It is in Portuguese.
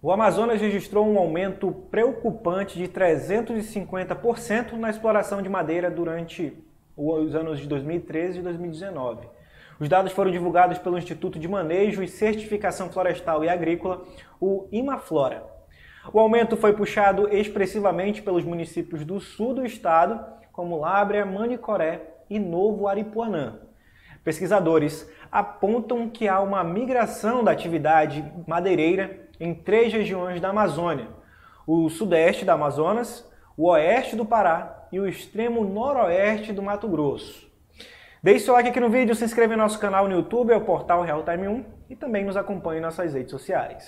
O Amazonas registrou um aumento preocupante de 350% na exploração de madeira durante os anos de 2013 e 2019. Os dados foram divulgados pelo Instituto de Manejo e Certificação Florestal e Agrícola, o Imaflora. O aumento foi puxado expressivamente pelos municípios do sul do estado, como Lábrea, Manicoré e Novo Aripuanã. Pesquisadores apontam que há uma migração da atividade madeireira em três regiões da Amazônia: o sudeste da Amazonas, o oeste do Pará e o extremo noroeste do Mato Grosso. Deixe seu like aqui no vídeo, se inscreva no nosso canal no YouTube, é o portal Real Time 1 e também nos acompanhe em nossas redes sociais.